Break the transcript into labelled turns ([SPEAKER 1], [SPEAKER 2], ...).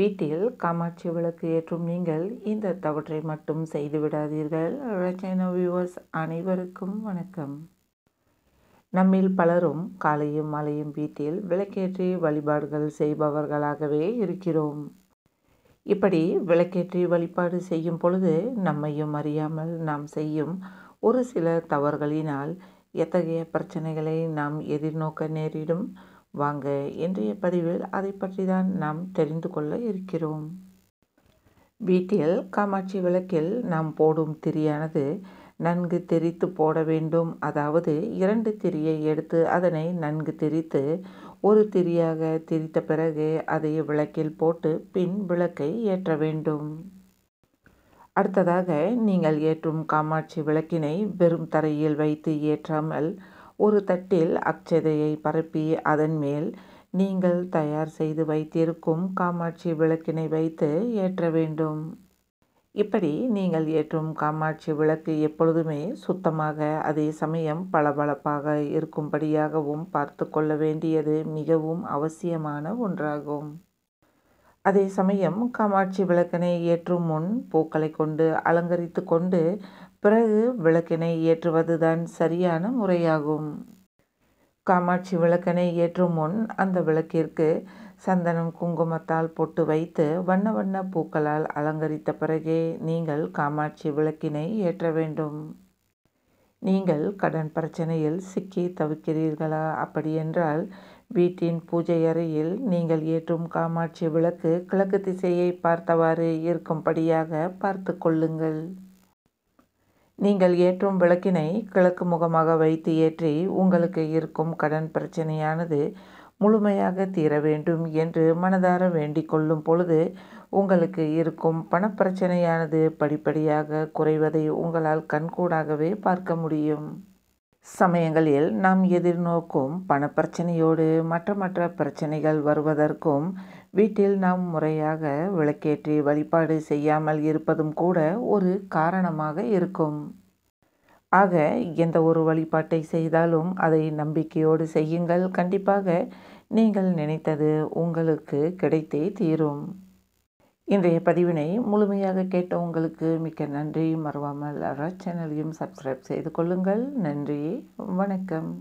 [SPEAKER 1] வீட்டில் காமாட்சி விளக்கு ஏற்றும் நீங்கள் இந்த தவற்றை மட்டும் செய்து விடாதீர்கள் வியூவர்ஸ் அனைவருக்கும் வணக்கம் நம்மில் பலரும் காலையும் மாலையும் வீட்டில் விளக்கேற்றி வழிபாடுகள் செய்பவர்களாகவே இருக்கிறோம் இப்படி விளக்கேற்றி வழிபாடு செய்யும் பொழுது நம்மையும் அறியாமல் நாம் செய்யும் ஒரு சில தவறுகளினால் எத்தகைய பிரச்சனைகளை நாம் எதிர்நோக்க நேரிடும் வாங்க இன்றைய பதிவில் அதை பற்றி தான் நாம் தெரிந்து கொள்ள இருக்கிறோம் வீட்டில் காமாட்சி விளக்கில் நாம் போடும் திரியானது நன்கு திரித்து போட வேண்டும் அதாவது இரண்டு திரியை எடுத்து அதனை நன்கு திரித்து ஒரு திரியாக திரித்த பிறகு அதை விளக்கில் போட்டு பின் விளக்கை ஏற்ற வேண்டும் அடுத்ததாக நீங்கள் ஏற்றும் காமாட்சி விளக்கினை வெறும் தரையில் வைத்து ஏற்றாமல் ஒரு தட்டில் அச்சதையை பரப்பி அதன் மேல் நீங்கள் தயார் செய்து வைத்திருக்கும் காமாட்சி விளக்கினை வைத்து ஏற்ற வேண்டும் இப்படி நீங்கள் ஏற்றும் காமாட்சி விளக்கு எப்பொழுதுமே சுத்தமாக அதே சமயம் பளபளப்பாக இருக்கும்படியாகவும் பார்த்து கொள்ள வேண்டியது மிகவும் அவசியமான ஒன்றாகும் அதே சமயம் காமாட்சி விளக்கினை ஏற்றும் முன் பூக்களை கொண்டு அலங்கரித்து கொண்டு பிறகு விளக்கினை ஏற்றுவதுதான் சரியான முறையாகும் காமாட்சி விளக்கினை ஏற்றும் முன் அந்த விளக்கிற்கு சந்தனம் குங்குமத்தால் பொட்டு வைத்து வண்ண வண்ண பூக்களால் அலங்கரித்த பிறகே நீங்கள் காமாட்சி விளக்கினை ஏற்ற வேண்டும் நீங்கள் கடன் பிரச்சனையில் சிக்கி தவிக்கிறீர்களா அப்படியென்றால் வீட்டின் பூஜை அறையில் நீங்கள் ஏற்றும் காமாட்சி விளக்கு கிழக்கு திசையை பார்த்தவாறு இருக்கும்படியாக பார்த்து கொள்ளுங்கள் நீங்கள் ஏற்றும் விளக்கினை கிழக்கு முகமாக வைத்து ஏற்றி உங்களுக்கு இருக்கும் கடன் பிரச்சனையானது முழுமையாக தீர வேண்டும் என்று மனதார வேண்டிக் கொள்ளும் பொழுது உங்களுக்கு இருக்கும் பணப்பிரச்சனையானது படிப்படியாக குறைவதை உங்களால் கண்கூடாகவே பார்க்க முடியும் சமயங்களில் நாம் எதிர்நோக்கும் பணப்பிரச்சனையோடு மற்ற மற்ற பிரச்சனைகள் வருவதற்கும் வீட்டில் நாம் முறையாக விளக்கேற்றி வழிபாடு செய்யாமல் இருப்பதும் கூட ஒரு காரணமாக இருக்கும் ஆக எந்த ஒரு வழிபாட்டை செய்தாலும் அதை நம்பிக்கையோடு செய்யுங்கள் கண்டிப்பாக நீங்கள் நினைத்தது உங்களுக்கு கிடைத்தே தீரும் இன்றைய பதிவினை முழுமையாக கேட்ட உங்களுக்கு மிக்க நன்றி மறவாமல் சேனலையும் சப்ஸ்கிரைப் செய்து கொள்ளுங்கள் நன்றி வணக்கம்